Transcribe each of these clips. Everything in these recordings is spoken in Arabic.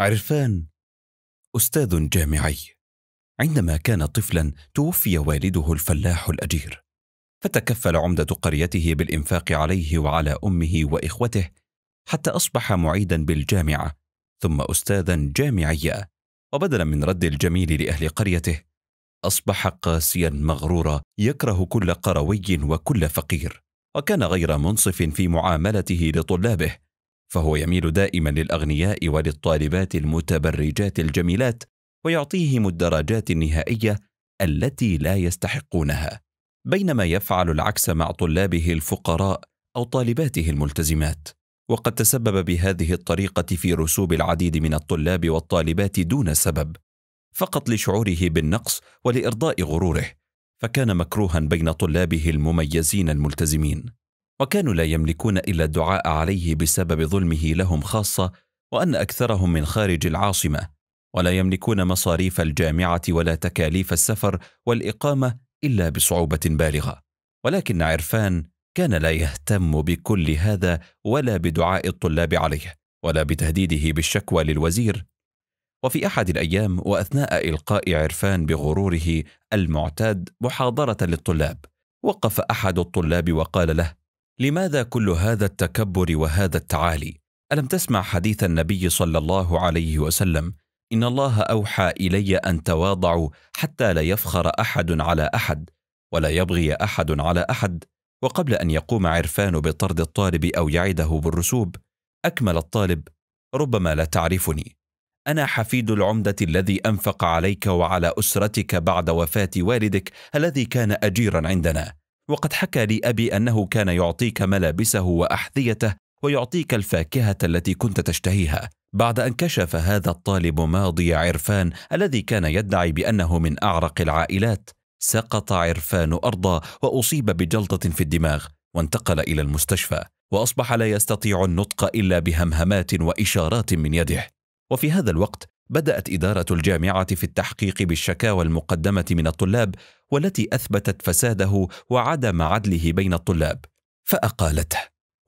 عرفان أستاذ جامعي عندما كان طفلا توفي والده الفلاح الأجير فتكفل عمدة قريته بالإنفاق عليه وعلى أمه وإخوته حتى أصبح معيدا بالجامعة ثم أستاذا جامعيا وبدلا من رد الجميل لأهل قريته أصبح قاسيا مغرورا يكره كل قروي وكل فقير وكان غير منصف في معاملته لطلابه فهو يميل دائما للاغنياء وللطالبات المتبرجات الجميلات ويعطيهم الدرجات النهائيه التي لا يستحقونها بينما يفعل العكس مع طلابه الفقراء او طالباته الملتزمات وقد تسبب بهذه الطريقه في رسوب العديد من الطلاب والطالبات دون سبب فقط لشعوره بالنقص ولارضاء غروره فكان مكروها بين طلابه المميزين الملتزمين وكانوا لا يملكون إلا الدعاء عليه بسبب ظلمه لهم خاصة وأن أكثرهم من خارج العاصمة ولا يملكون مصاريف الجامعة ولا تكاليف السفر والإقامة إلا بصعوبة بالغة ولكن عرفان كان لا يهتم بكل هذا ولا بدعاء الطلاب عليه ولا بتهديده بالشكوى للوزير وفي احد الايام واثناء القاء عرفان بغروره المعتاد محاضره للطلاب وقف احد الطلاب وقال له لماذا كل هذا التكبر وهذا التعالي الم تسمع حديث النبي صلى الله عليه وسلم ان الله اوحى الي ان تواضعوا حتى لا يفخر احد على احد ولا يبغي احد على احد وقبل ان يقوم عرفان بطرد الطالب او يعده بالرسوب اكمل الطالب ربما لا تعرفني انا حفيد العمده الذي انفق عليك وعلى اسرتك بعد وفاه والدك الذي كان اجيرا عندنا وقد حكى لي أبي أنه كان يعطيك ملابسه وأحذيته ويعطيك الفاكهة التي كنت تشتهيها بعد أن كشف هذا الطالب ماضي عرفان الذي كان يدعي بأنه من أعرق العائلات سقط عرفان أرضا وأصيب بجلطة في الدماغ وانتقل إلى المستشفى وأصبح لا يستطيع النطق إلا بهمهمات وإشارات من يده وفي هذا الوقت بدأت إدارة الجامعة في التحقيق بالشكاوى المقدمة من الطلاب والتي أثبتت فساده وعدم عدله بين الطلاب، فأقالته،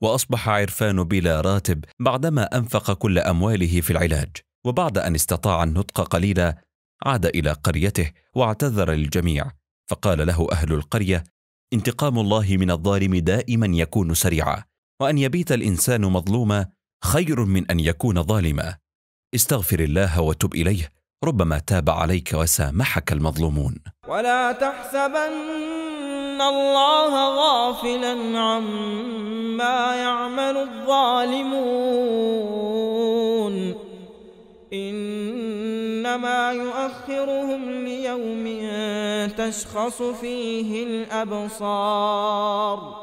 وأصبح عرفان بلا راتب بعدما أنفق كل أمواله في العلاج، وبعد أن استطاع النطق قليلا، عاد إلى قريته واعتذر للجميع، فقال له أهل القرية: انتقام الله من الظالم دائما يكون سريعا، وأن يبيت الإنسان مظلوما خير من أن يكون ظالما. استغفر الله وتب إليه ربما تاب عليك وسامحك المظلومون ولا تحسبن الله غافلا عما يعمل الظالمون إنما يؤخرهم ليوم تشخص فيه الأبصار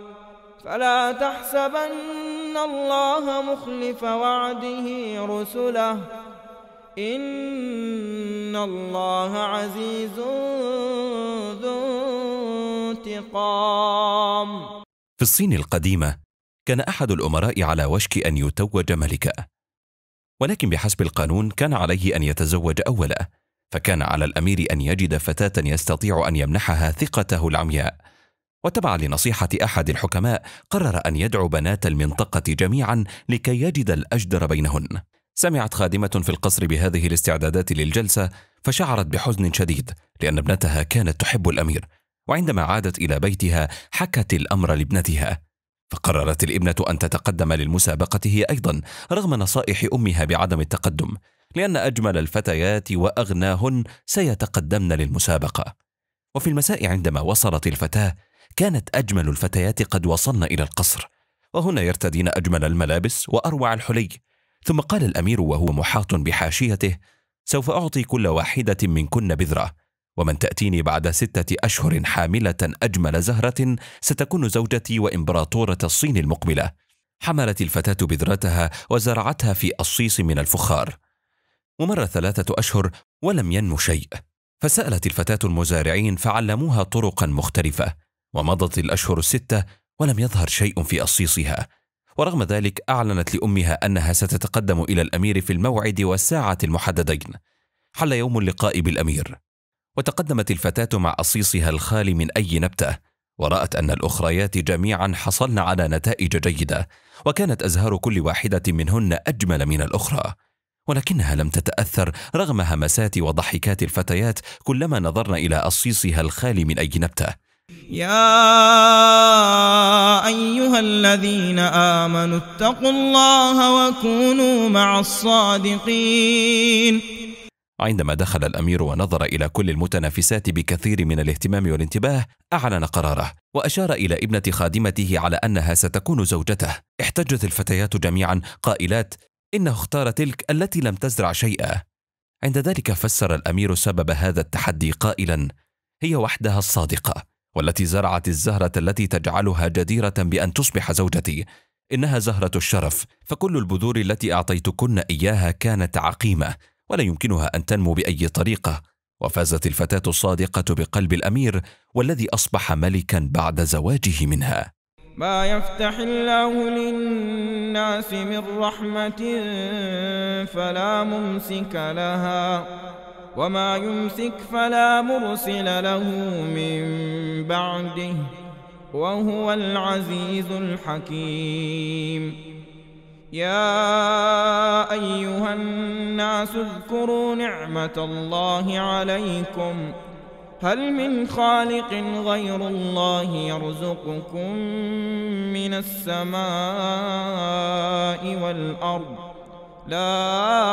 فلا تحسبن الله مخلف وعده رسله إن الله عزيز ذو انتقام في الصين القديمة كان أحد الأمراء على وشك أن يتوج ملكا ولكن بحسب القانون كان عليه أن يتزوج أولا فكان على الأمير أن يجد فتاة يستطيع أن يمنحها ثقته العمياء وتبعا لنصيحة أحد الحكماء قرر أن يدعو بنات المنطقة جميعا لكي يجد الأجدر بينهن سمعت خادمة في القصر بهذه الاستعدادات للجلسة فشعرت بحزن شديد لأن ابنتها كانت تحب الأمير وعندما عادت إلى بيتها حكت الأمر لابنتها فقررت الابنة أن تتقدم للمسابقة هي أيضا رغم نصائح أمها بعدم التقدم لأن أجمل الفتيات وأغناهن سيتقدمن للمسابقة وفي المساء عندما وصلت الفتاة كانت أجمل الفتيات قد وصلن إلى القصر وهنا يرتدين أجمل الملابس وأروع الحلي ثم قال الأمير وهو محاط بحاشيته سوف أعطي كل واحدة منكن بذرة ومن تأتيني بعد ستة أشهر حاملة أجمل زهرة ستكون زوجتي وإمبراطورة الصين المقبلة حملت الفتاة بذرتها وزرعتها في الصيص من الفخار ومر ثلاثة أشهر ولم ينم شيء فسألت الفتاة المزارعين فعلموها طرقا مختلفة ومضت الأشهر الستة ولم يظهر شيء في أصيصها ورغم ذلك أعلنت لأمها أنها ستتقدم إلى الأمير في الموعد والساعة المحددين حل يوم اللقاء بالأمير وتقدمت الفتاة مع أصيصها الخالي من أي نبتة ورأت أن الأخريات جميعا حصلن على نتائج جيدة وكانت أزهار كل واحدة منهن أجمل من الأخرى ولكنها لم تتأثر رغم همسات وضحكات الفتيات كلما نظرن إلى أصيصها الخالي من أي نبتة يا أيها الذين آمنوا اتقوا الله وكونوا مع الصادقين عندما دخل الأمير ونظر إلى كل المتنافسات بكثير من الاهتمام والانتباه أعلن قراره وأشار إلى ابنة خادمته على أنها ستكون زوجته احتجت الفتيات جميعا قائلات إنه اختار تلك التي لم تزرع شيئا عند ذلك فسر الأمير سبب هذا التحدي قائلا هي وحدها الصادقة والتي زرعت الزهرة التي تجعلها جديرة بأن تصبح زوجتي إنها زهرة الشرف فكل البذور التي أعطيتكن إياها كانت عقيمة ولا يمكنها أن تنمو بأي طريقة وفازت الفتاة الصادقة بقلب الأمير والذي أصبح ملكا بعد زواجه منها ما يفتح الله للناس من رحمة فلا ممسك لها وما يمسك فلا مرسل له من بعده وهو العزيز الحكيم يا ايها الناس اذكروا نعمه الله عليكم هل من خالق غير الله يرزقكم من السماء والارض لا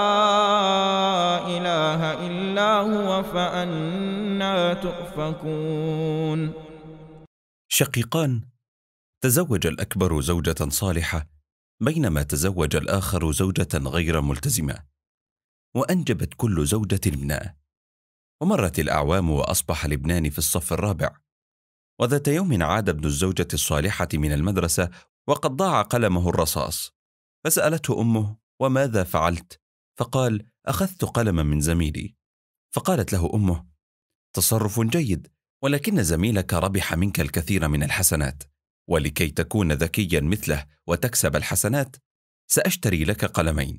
إله إلا هو فأنا تؤفكون شقيقان تزوج الأكبر زوجة صالحة بينما تزوج الآخر زوجة غير ملتزمة وأنجبت كل زوجة ابناء ومرت الأعوام وأصبح لبنان في الصف الرابع وذات يوم عاد ابن الزوجة الصالحة من المدرسة وقد ضاع قلمه الرصاص فسألته أمه وماذا فعلت فقال اخذت قلما من زميلي فقالت له امه تصرف جيد ولكن زميلك ربح منك الكثير من الحسنات ولكي تكون ذكيا مثله وتكسب الحسنات ساشتري لك قلمين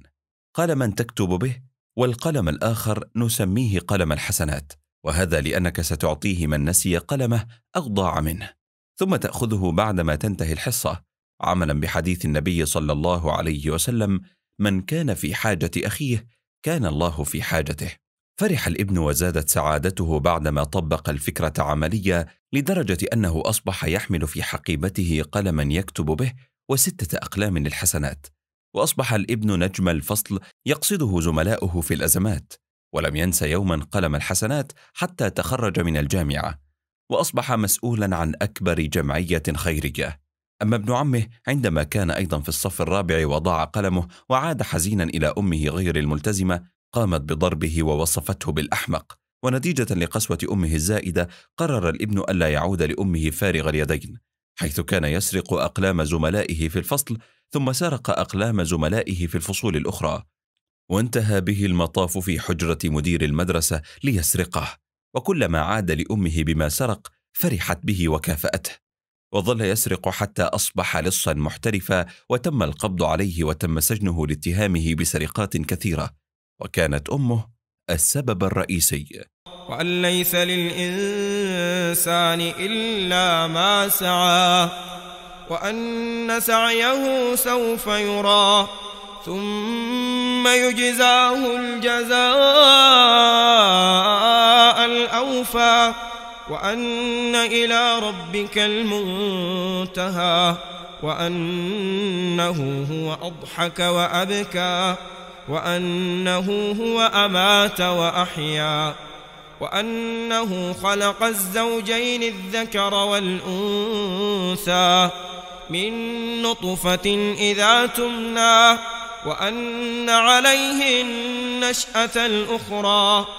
قلما تكتب به والقلم الاخر نسميه قلم الحسنات وهذا لانك ستعطيه من نسي قلمه او ضاع منه ثم تاخذه بعدما تنتهي الحصه عملا بحديث النبي صلى الله عليه وسلم من كان في حاجة أخيه كان الله في حاجته. فرح الابن وزادت سعادته بعدما طبق الفكرة عملية لدرجة أنه أصبح يحمل في حقيبته قلما يكتب به وستة أقلام للحسنات. وأصبح الابن نجم الفصل يقصده زملاؤه في الأزمات. ولم ينس يوما قلم الحسنات حتى تخرج من الجامعة. وأصبح مسؤولا عن أكبر جمعية خيرية. أما ابن عمه عندما كان أيضا في الصف الرابع وضاع قلمه وعاد حزينا إلى أمه غير الملتزمة قامت بضربه ووصفته بالأحمق ونتيجة لقسوة أمه الزائدة قرر الابن ألا يعود لأمه فارغ اليدين حيث كان يسرق أقلام زملائه في الفصل ثم سرق أقلام زملائه في الفصول الأخرى وانتهى به المطاف في حجرة مدير المدرسة ليسرقه وكلما عاد لأمه بما سرق فرحت به وكافأته وظل يسرق حتى أصبح لصا محترفا وتم القبض عليه وتم سجنه لاتهامه بسرقات كثيرة وكانت أمه السبب الرئيسي وأن ليس للإنسان إلا ما سعى وأن سعيه سوف يرى ثم يجزاه الجزاء الأوفى وأن إلى ربك المنتهى وأنه هو أضحك وأبكى وأنه هو أمات وأحيا وأنه خلق الزوجين الذكر والأنثى من نطفة إذا تمنى وأن عليه النشأة الأخرى